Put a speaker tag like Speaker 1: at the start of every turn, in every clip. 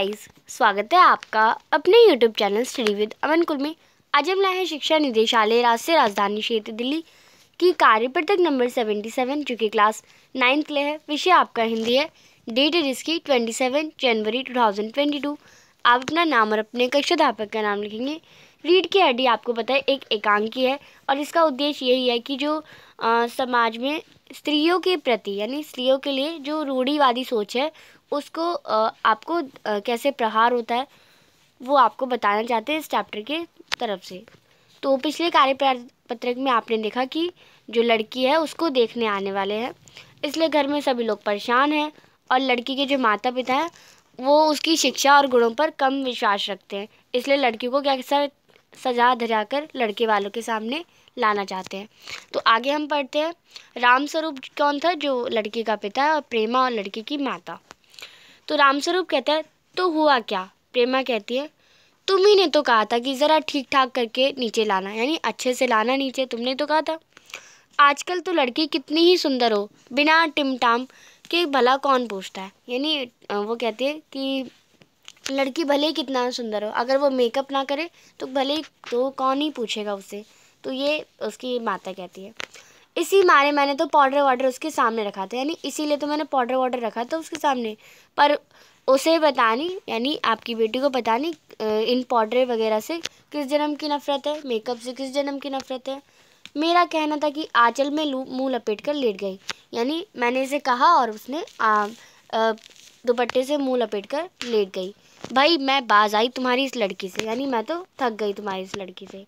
Speaker 1: guys स्वागत है आपका अपने YouTube channel study with Aman कुल में आज हम लाए हैं शिक्षा निदेशालय राष्ट्रीय राजधानी क्षेत्र दिल्ली की कार्यपत्रक नंबर सेवेंटी सेवन जो कि क्लास नाइन्थ के लिए है विषय आपका हिंदी है डेट है जिसकी twenty seven January two thousand twenty two आप अपना नाम और अपने कक्षाध्यापक का नाम लिखेंगे रीड की आई आपको पता है एक एकांकी है और इसका उद्देश्य यही है कि जो आ, समाज में स्त्रियों के प्रति यानी स्त्रियों के लिए जो रूढ़ीवादी सोच है उसको आपको कैसे प्रहार होता है वो आपको बताना चाहते हैं इस चैप्टर के तरफ से तो पिछले कार्य पत्रक में आपने देखा कि जो लड़की है उसको देखने आने वाले हैं इसलिए घर में सभी लोग परेशान हैं और लड़की के जो माता पिता हैं वो उसकी शिक्षा और गुणों पर कम विश्वास रखते हैं इसलिए लड़की को क्या सजा धजा कर लड़के वालों के सामने लाना चाहते हैं तो आगे हम पढ़ते हैं रामस्वरूप कौन था जो लड़की का पिता है और प्रेमा और लड़की की माता तो रामस्वरूप कहता है तो हुआ क्या प्रेमा कहती है तुम ही ने तो कहा था कि ज़रा ठीक ठाक करके नीचे लाना यानी अच्छे से लाना नीचे तुमने तो कहा था आजकल तो लड़की कितनी ही सुंदर हो बिना टिमटाम के भला कौन पूछता है यानी वो कहती है कि लड़की भले ही कितना सुंदर हो अगर वो मेकअप ना करे तो भले ही तो कौन ही पूछेगा उसे तो ये उसकी माता कहती है इसी मारे मैंने तो पाउडर वाटर उसके सामने रखा था यानी इसीलिए तो मैंने पाउडर वाटर रखा था उसके सामने पर उसे पता नहीं यानी आपकी बेटी को पता नहीं इन पाउडर वगैरह से किस जन्म की नफ़रत है मेकअप से किस जन्म की नफ़रत है मेरा कहना था कि आंचल में मुंह लपेट कर लेट गई यानी मैंने इसे कहा और उसने दुपट्टे से मुंह लपेट कर लेट गई भाई मैं बाज आई तुम्हारी इस लड़की से यानी मैं तो थक गई तुम्हारी इस लड़की से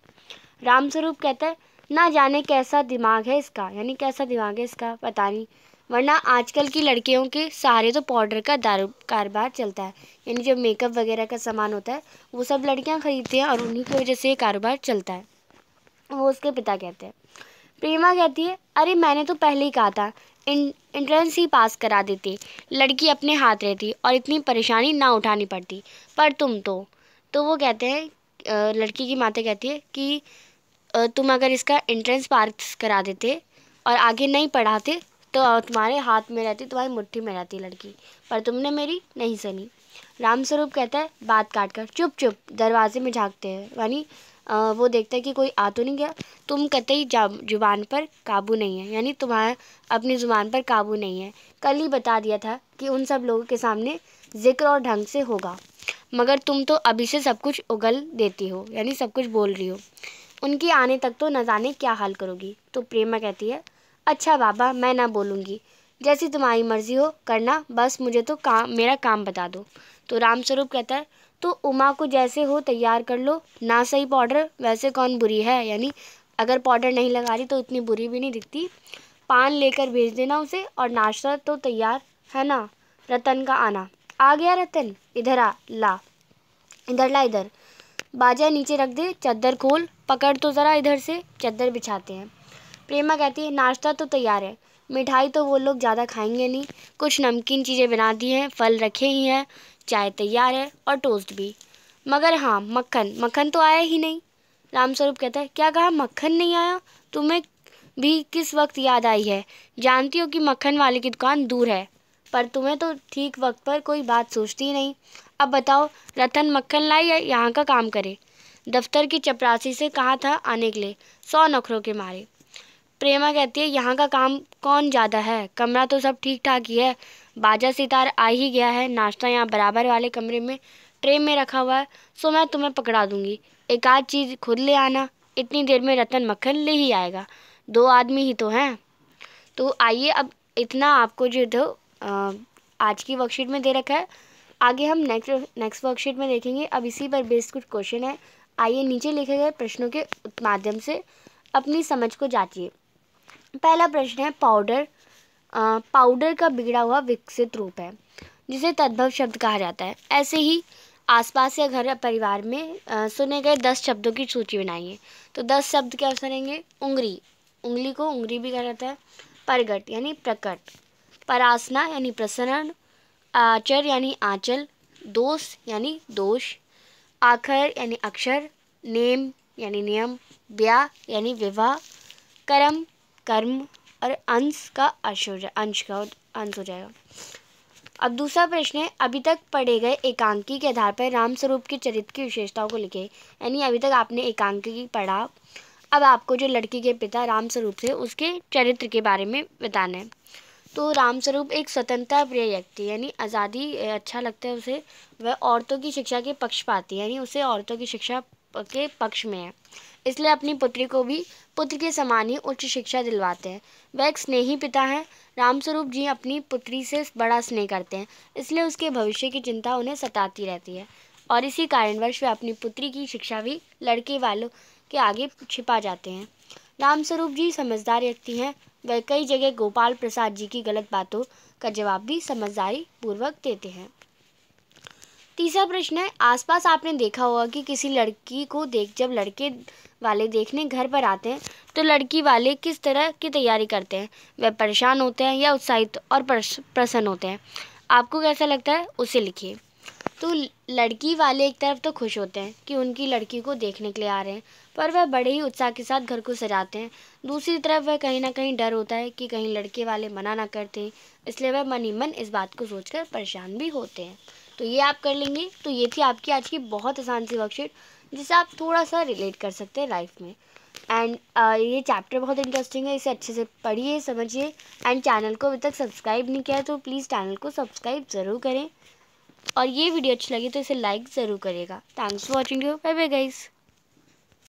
Speaker 1: रामस्वरूप कहता है ना जाने कैसा दिमाग है इसका यानी कैसा दिमाग है इसका पता नहीं वरना आजकल की लड़कियों के सहारे तो पाउडर का दारू कारोबार चलता है यानी जो मेकअप वगैरह का सामान होता है वो सब लड़कियां खरीदती हैं और उन्हीं की वजह से ये कारोबार चलता है वो उसके पिता कहते हैं प्रेमा कहती है अरे मैंने तो पहले ही कहा था इंट्रेंस ही पास करा देती लड़की अपने हाथ रहती और इतनी परेशानी ना उठानी पड़ती पर तुम तो तो वो कहते हैं लड़की की माता कहती है कि तुम अगर इसका एंट्रेंस पास करा देते और आगे नहीं पढ़ाते तो तुम्हारे हाथ में रहती तुम्हारी मुट्ठी में रहती लड़की पर तुमने मेरी नहीं सुनी रामस्वरूप कहता है बात काट कर चुप चुप दरवाजे में झाँकते हैं यानी वो देखता है कि कोई आ तो नहीं गया तुम कतई जुबान पर काबू नहीं है यानी तुम्हारा अपनी ज़ुबान पर काबू नहीं है कल ही बता दिया था कि उन सब लोगों के सामने जिक्र और ढंग से होगा मगर तुम तो अभी से सब कुछ उगल देती हो यानी सब कुछ बोल रही हो उनके आने तक तो न जाने क्या हाल करोगी तो प्रेमा कहती है अच्छा बाबा मैं ना बोलूँगी जैसी तुम्हारी मर्जी हो करना बस मुझे तो काम मेरा काम बता दो तो रामस्वरूप कहता है तो उमा को जैसे हो तैयार कर लो ना सही पाउडर वैसे कौन बुरी है यानी अगर पाउडर नहीं लगा रही तो इतनी बुरी भी नहीं दिखती पान लेकर भेज देना उसे और नाश्ता तो तैयार है ना रतन का आना आ गया रतन इधर आ ला इधर ला इधर बाजा नीचे रख दे चादर खोल पकड़ तो ज़रा इधर से चद्दर बिछाते हैं प्रेमा कहती है नाश्ता तो तैयार है मिठाई तो वो लोग ज़्यादा खाएंगे नहीं कुछ नमकीन चीज़ें बना दी हैं फल रखे ही हैं चाय तैयार है और टोस्ट भी मगर हाँ मक्खन मक्खन तो आया ही नहीं रामस्वरूप कहता है क्या कहा मक्खन नहीं आया तुम्हें भी किस वक्त याद आई है जानती हो कि मक्खन वाले की दुकान दूर है पर तुम्हें तो ठीक वक्त पर कोई बात सोचती ही नहीं अब बताओ रतन मक्खन लाए या यहाँ का काम करे दफ्तर की चपरासी से कहा था आने के लिए सौ नखरों के मारे प्रेमा कहती है यहाँ का काम कौन ज़्यादा है कमरा तो सब ठीक ठाक ही है बाजा सितार आ ही गया है नाश्ता यहाँ बराबर वाले कमरे में ट्रे में रखा हुआ है सो मैं तुम्हें पकड़ा दूंगी एक आध चीज़ खुद ले आना इतनी देर में रतन मक्खन ले ही आएगा दो आदमी ही तो हैं तो आइए अब इतना आपको जो आज की वर्कशीट में दे रखा है आगे हम नेक्स्ट नेक्स्ट वर्कशीट में देखेंगे अब इसी पर बेस्ड कुछ क्वेश्चन है आइए नीचे लिखे गए प्रश्नों के माध्यम से अपनी समझ को जांचिए पहला प्रश्न है पाउडर पाउडर का बिगड़ा हुआ विकसित रूप है जिसे तद्भव शब्द कहा जाता है ऐसे ही आसपास या घर या परिवार में आ, सुने गए दस शब्दों की सूची बनाइए तो दस शब्द क्या सुनेंगे उंगली उंगली को उंगली भी कहा जाता है प्रगट यानी प्रकट परासना यानी प्रसरण आचर यानी आंचल दोष यानी दोष आखर यानी अक्षर नेम यानी नियम ब्याह यानी विवाह कर्म कर्म और अंश का अंश हो जाए अंश का अंश हो जाएगा अब दूसरा प्रश्न है अभी तक पढ़े गए एकांकी के आधार पर रामस्वरूप के चरित्र की विशेषताओं को लिखे यानी अभी तक आपने एकांकी पढ़ा अब आपको जो लड़की के पिता रामस्वरूप थे उसके चरित्र के बारे में बताना है तो रामस्वरूप एक स्वतंत्रता प्रिय व्यक्ति यानी आज़ादी अच्छा लगता है उसे वह औरतों की शिक्षा के पक्ष है यानी उसे औरतों की शिक्षा के पक्ष में है इसलिए अपनी पुत्री को भी पुत्र के समान ही उच्च शिक्षा दिलवाते हैं वह एक स्नेही पिता हैं रामस्वरूप जी अपनी पुत्री से बड़ा स्नेह करते हैं इसलिए उसके भविष्य की चिंता उन्हें सताती रहती है और इसी कारणवश वे अपनी पुत्री की शिक्षा भी लड़के वालों के आगे छिपा जाते हैं रामस्वरूप जी समझदार व्यक्ति हैं कई जगह गोपाल प्रसाद जी की गलत बातों का जवाब भी समझदारी पूर्वक देते हैं तीसरा प्रश्न है आसपास आपने देखा होगा कि किसी लड़की को देख जब लड़के वाले देखने घर पर आते हैं तो लड़की वाले किस तरह की तैयारी करते हैं वह परेशान होते हैं या उत्साहित और प्रसन्न होते हैं आपको कैसा लगता है उसे लिखिए तो लड़की वाले एक तरफ तो खुश होते हैं कि उनकी लड़की को देखने के लिए आ रहे हैं पर वह बड़े ही उत्साह के साथ घर को सजाते हैं दूसरी तरफ वह कहीं ना कहीं डर होता है कि कहीं लड़के वाले मना ना करते इसलिए वह मन ही मन इस बात को सोचकर परेशान भी होते हैं तो ये आप कर लेंगे तो ये थी आपकी आज की बहुत आसान सी वर्कशीट जिसे आप थोड़ा सा रिलेट कर सकते हैं लाइफ में एंड uh, ये चैप्टर बहुत इंटरेस्टिंग है इसे अच्छे से पढ़िए समझिए एंड चैनल को अभी तक सब्सक्राइब नहीं किया है तो प्लीज़ चैनल को सब्सक्राइब ज़रूर करें और ये वीडियो अच्छी लगी तो इसे लाइक ज़रूर करेगा thanks for watching you bye bye guys